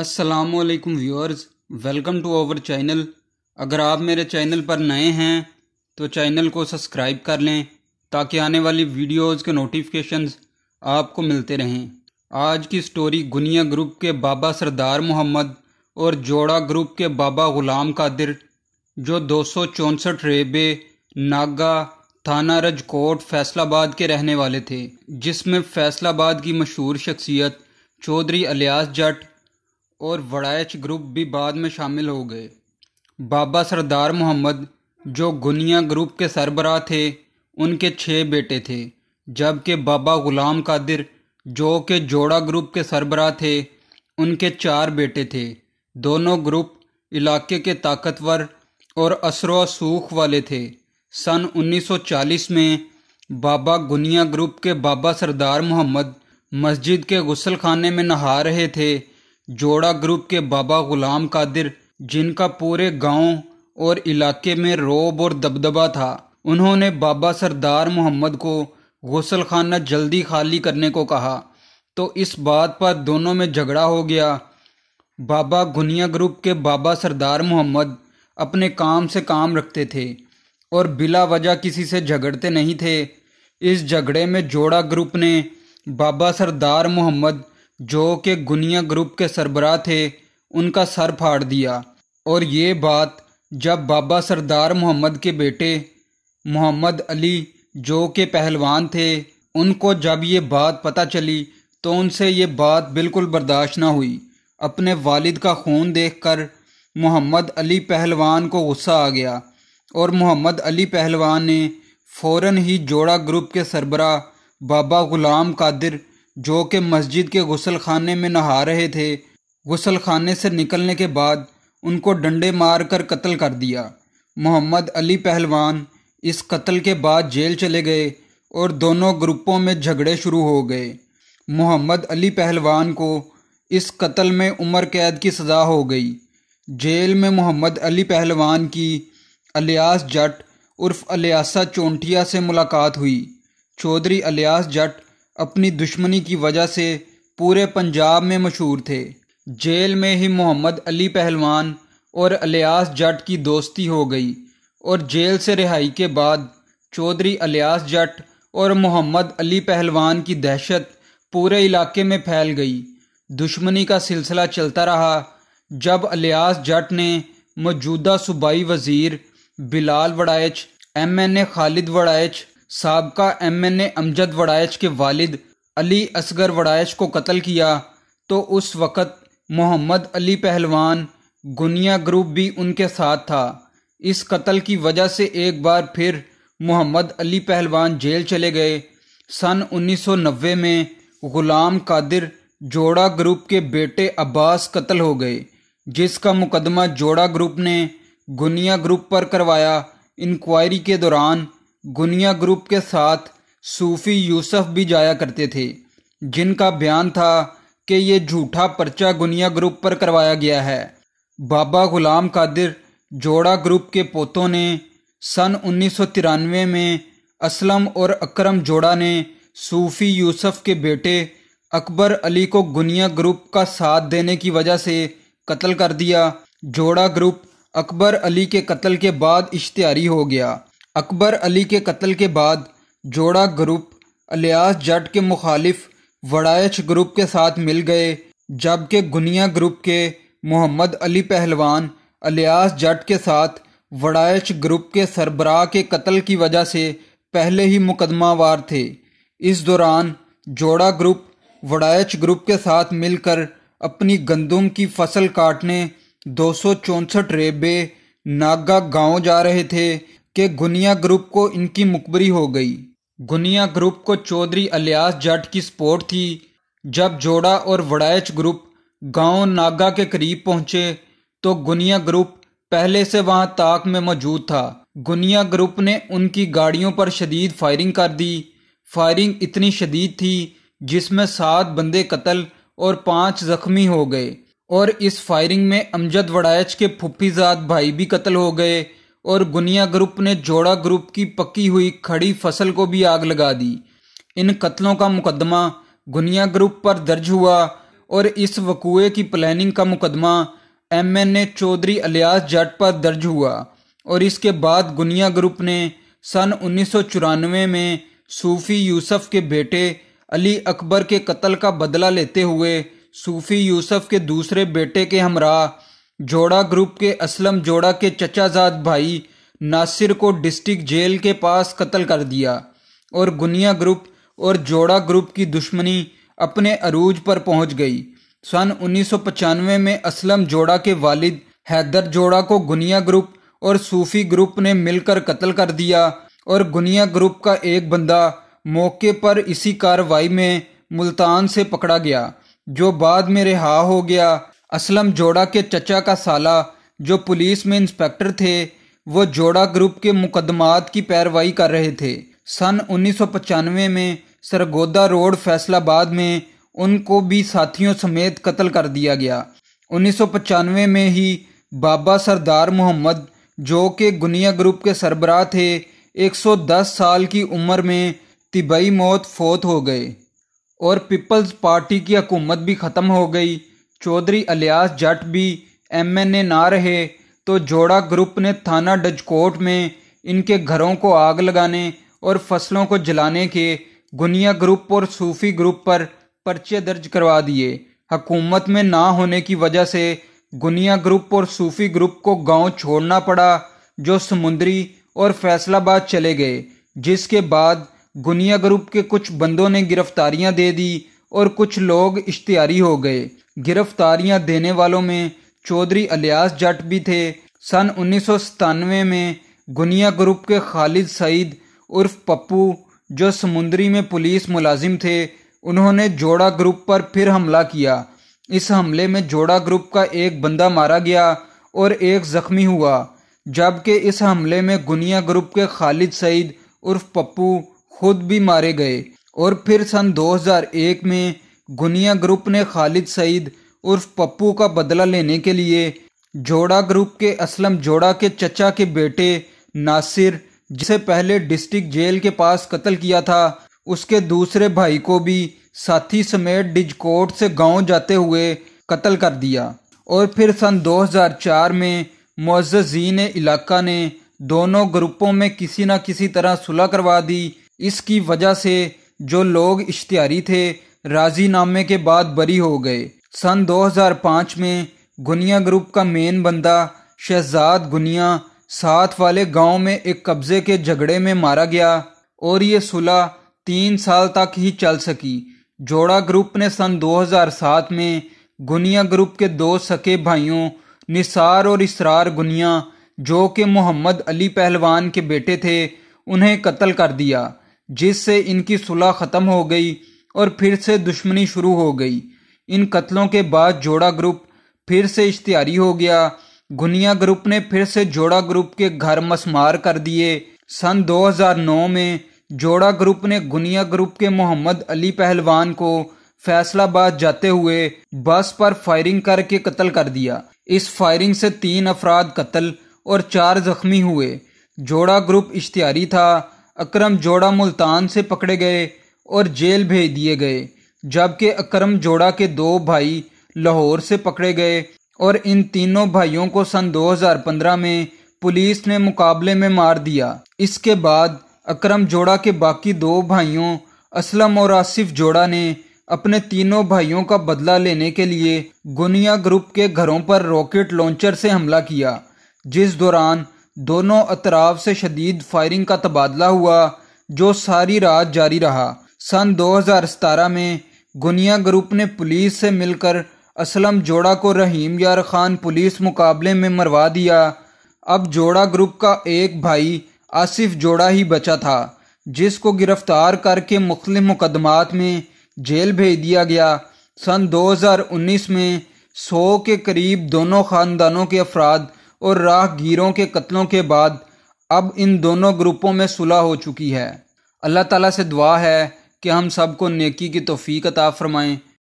असलकम viewers welcome to our channel अगर आप मेरे चैनल पर नए हैं तो चैनल को सब्सक्राइब कर लें ताकि आने वाली वीडियोस के नोटिफिकेशन आपको मिलते रहें आज की स्टोरी गुनिया ग्रुप के बाबा सरदार मोहम्मद और जोड़ा ग्रुप के बाबा ग़ुलाम कादिर जो दो सौ चौंसठ रेबे नागा थाना रजकोट फैसलाबाद के रहने वाले थे जिसमें फैसलाबाद की मशहूर शख्सियत चौधरी अलियास जट और वड़ाइच ग्रुप भी बाद में शामिल हो गए बाबा सरदार मोहम्मद जो गुनिया ग्रुप के सरबराह थे उनके छः बेटे थे जबकि बाबा गुलाम कादिर जो के जोड़ा ग्रुप के सरबराह थे उनके चार बेटे थे दोनों ग्रुप इलाके के ताकतवर और असरोसूख वाले थे सन 1940 में बाबा गुनिया ग्रुप के बाबा सरदार मोहम्मद मस्जिद के गुसलखाने में नहा रहे थे जोड़ा ग्रुप के बाबा गुलाम कादिर जिनका पूरे गांव और इलाके में रोब और दबदबा था उन्होंने बाबा सरदार मोहम्मद को गौसल खाना जल्दी खाली करने को कहा तो इस बात पर दोनों में झगड़ा हो गया बाबा गुनिया ग्रुप के बाबा सरदार मोहम्मद अपने काम से काम रखते थे और बिला वजह किसी से झगड़ते नहीं थे इस झगड़े में जोड़ा ग्रुप ने बाबा सरदार मोहम्मद जो कि गुनिया ग्रुप के सरबरा थे उनका सर फाड़ दिया और ये बात जब बाबा सरदार मोहम्मद के बेटे मोहम्मद अली जो के पहलवान थे उनको जब ये बात पता चली तो उनसे ये बात बिल्कुल बर्दाश्त ना हुई अपने वालिद का खून देखकर मोहम्मद अली पहलवान को गुस्सा आ गया और मोहम्मद अली पहलवान ने फ़ौर ही जोड़ा ग्रुप के सरबरा बाबा ग़ुलाम कादिर जो कि मस्जिद के गसल खाने में नहा रहे थे गसल खाने से निकलने के बाद उनको डंडे मार कर कत्ल कर दिया मोहम्मद अली पहलवान इस कत्ल के बाद जेल चले गए और दोनों ग्रुपों में झगड़े शुरू हो गए मोहम्मद अली पहलवान को इस कत्ल में उम्र कैद की सज़ा हो गई जेल में मोहम्मद अली पहलवान की अलियास जट उर्फ अलियासा चोंटिया से मुलाकात हुई चौधरी अलियास जट अपनी दुश्मनी की वजह से पूरे पंजाब में मशहूर थे जेल में ही मोहम्मद अली पहलवान और अलियास जट की दोस्ती हो गई और जेल से रिहाई के बाद चौधरी अलियास जट और मोहम्मद अली पहलवान की दहशत पूरे इलाके में फैल गई दुश्मनी का सिलसिला चलता रहा जब अलियास जट ने मौजूदा सूबाई वज़ीर Bilal Waraich M N A Khalid Waraich सबका M N A Amjad Waraich के वालिद अली असगर वड़ाइच को कत्ल किया तो उस वक़्त मोहम्मद अली पहलवान गुनिया ग्रुप भी उनके साथ था इस कत्ल की वजह से एक बार फिर मोहम्मद अली पहलवान जेल चले गए सन 1990 में गुलाम कादिर जोड़ा ग्रुप के बेटे अब्बास कत्ल हो गए जिसका मुकदमा जोड़ा ग्रुप ने गुनिया ग्रुप पर करवाया इंक्वायरी के दौरान गुनिया ग्रुप के साथ सूफी यूसुफ भी जाया करते थे जिनका बयान था कि ये झूठा पर्चा गुनिया ग्रुप पर करवाया गया है बाबा गुलाम कादिर जोड़ा ग्रुप के पोतों ने सन उन्नीस में असलम और अकरम जोड़ा ने सूफी यूसुफ के बेटे अकबर अली को गुनिया ग्रुप का साथ देने की वजह से कत्ल कर दिया जोड़ा ग्रुप अकबर अली के कत्ल के बाद इश्तिहारी हो गया अकबर अली के कत्ल के बाद जोड़ा ग्रुप अलियास जट के मुखालिफ वड़ाइच ग्रुप के साथ मिल गए जबकि गुनिया ग्रुप के मोहम्मद अली पहलवान अलियास जट के साथ वडाइच ग्रुप के सरबराह के कत्ल की वजह से पहले ही मुकदमावार थे इस दौरान जोड़ा ग्रुप वडाइच ग्रुप के साथ मिलकर अपनी गंदुम की फसल काटने दो सौ चौंसठ रेबे नागा गांव जा रहे थे कि गुनिया ग्रुप को इनकी मुकबरी हो गई गुनिया ग्रुप को चौधरी अलियास जट की सपोर्ट थी जब जोड़ा और वड़ाइच ग्रुप गांव नागा के करीब पहुंचे तो गुनिया ग्रुप पहले से वहां ताक में मौजूद था गुनिया ग्रुप ने उनकी गाड़ियों पर शदीद फायरिंग कर दी फायरिंग इतनी शदीद थी जिसमें सात बंदे कत्ल और पांच जख्मी हो गए और इस फायरिंग में अमजद वड़ाइच के फुफीजाद भाई भी कत्ल हो गए और गुनिया ग्रुप ने जोड़ा ग्रुप की पकी हुई खड़ी फसल को भी आग लगा दी इन कत्लों का मुकदमा गुनिया ग्रुप पर दर्ज हुआ और इस वकूए की प्लानिंग का मुकदमा M N A Chaudhry alias Jat पर दर्ज हुआ और इसके बाद गुनिया ग्रुप ने सन उन्नीस में सूफी यूसुफ के बेटे अली अकबर के कत्ल का बदला लेते हुए सूफी यूसुफ के दूसरे बेटे के हमरा जोड़ा ग्रुप के असलम जोड़ा के चचाजाद भाई नासिर को डिस्ट्रिक्ट जेल के पास कत्ल कर दिया और गुनिया ग्रुप और जोड़ा ग्रुप की दुश्मनी अपने अरूज पर पहुंच गई सन उन्नीस में असलम जोड़ा के वालिद हैदर जोड़ा को गुनिया ग्रुप और सूफी ग्रुप ने मिलकर कत्ल कर दिया और गुनिया ग्रुप का एक बंदा मौके पर इसी कार्रवाई में मुल्तान से पकड़ा गया जो बाद में रिहा हो गया असलम जोड़ा के चचा का साला जो पुलिस में इंस्पेक्टर थे वो जोड़ा ग्रुप के मुकदमात की पैरवाई कर रहे थे सन उन्नीस में सरगोदा रोड फैसलाबाद में उनको भी साथियों समेत कत्ल कर दिया गया उन्नीस में ही बाबा सरदार मोहम्मद जो कि गुनिया ग्रुप के सरबराह थे 110 साल की उम्र में तिबई मौत फोत हो गए और पीपल्स पार्टी की हकूमत भी ख़त्म हो गई चौधरी अलियास जट भी एमएनए ना रहे तो जोड़ा ग्रुप ने थाना डजकोट में इनके घरों को आग लगाने और फसलों को जलाने के गुनिया ग्रुप और सूफी ग्रुप पर पर्चे दर्ज करवा दिए हकूमत में ना होने की वजह से गुनिया ग्रुप और सूफी ग्रुप को गांव छोड़ना पड़ा जो समुद्री और फैसलाबाद चले गए जिसके बाद गुनिया ग्रुप के कुछ बंदों ने गिरफ्तारियां दे दी और कुछ लोग इश्तियारी हो गए गिरफ्तारियां देने वालों में चौधरी अलियास जट भी थे सन उन्नीस में गुनिया ग्रुप के खालिद सईद उर्फ पप्पू जो समुंदरी में पुलिस मुलाजिम थे उन्होंने जोड़ा ग्रुप पर फिर हमला किया इस हमले में जोड़ा ग्रुप का एक बंदा मारा गया और एक जख्मी हुआ जबकि इस हमले में गुनिया ग्रुप के खालिद सईद उर्फ पप्पू खुद भी मारे गए और फिर सन 2001 में गुनिया ग्रुप ने खालिद सईद उर्फ पप्पू का बदला लेने के लिए जोड़ा ग्रुप के असलम जोड़ा के चचा के बेटे नासिर जिसे पहले डिस्ट्रिक्ट जेल के पास कत्ल किया था उसके दूसरे भाई को भी साथी समेत डिजकोट से गांव जाते हुए कत्ल कर दिया और फिर सन 2004 में मोजीन इलाका ने दोनों ग्रुपों में किसी न किसी तरह सुलह करवा दी इसकी वजह से जो लोग इश्तियारी थे राजीनामे के बाद बरी हो गए सन 2005 में गुनिया ग्रुप का मेन बंदा शहजाद गुनिया साथ वाले गांव में एक कब्जे के झगड़े में मारा गया और ये सुलह तीन साल तक ही चल सकी जोड़ा ग्रुप ने सन 2007 में गुनिया ग्रुप के दो सके भाइयों निसार और इसरार गुनिया जो कि मोहम्मद अली पहलवान के बेटे थे उन्हें कत्ल कर दिया जिससे इनकी सुलह ख़त्म हो गई और फिर से दुश्मनी शुरू हो गई इन कत्लों के बाद जोड़ा ग्रुप फिर से इश्तियारी हो गया गुनिया ग्रुप ने फिर से जोड़ा ग्रुप के घर मसमार कर दिए सन 2009 में जोड़ा ग्रुप ने गुनिया ग्रुप के मोहम्मद अली पहलवान को फैसलाबाद जाते हुए बस पर फायरिंग करके कत्ल कर दिया इस फायरिंग से तीन अफराद कत्ल और चार जख्मी हुए जोड़ा ग्रुप इश्तियारी था अक्रम जोड़ा मुल्तान से पकड़े गए और जेल भेज दिए गए जबकि अकरम जोड़ा के दो भाई लाहौर से पकड़े गए और इन तीनों भाइयों को सन 2015 में पुलिस ने मुकाबले में मार दिया इसके बाद अक्रम जोड़ा के बाकी दो भाइयों असलम और आसिफ जोड़ा ने अपने तीनों भाइयों का बदला लेने के लिए गुनिया ग्रुप के घरों पर रॉकेट लॉन्चर से हमला किया जिस दौरान दोनों अतराफ से शदीद फायरिंग का तबादला हुआ जो सारी रात जारी रहा सन 2017 में गुनिया ग्रुप ने पुलिस से मिलकर असलम जोड़ा को रहीम यार खान पुलिस मुकाबले में मरवा दिया अब जोड़ा ग्रुप का एक भाई आसिफ जोड़ा ही बचा था जिसको गिरफ्तार करके मुख्त मुकदमात में जेल भेज दिया गया सन 2019 में सौ के करीब दोनों ख़ानदानों के अफराद और राहगीरों के कत्लों के बाद अब इन दोनों ग्रुपों में सुलह हो चुकी है अल्लाह ताला से दुआ है कि हम सबको नेकी की तोफ़ी अता फ़रमाएँ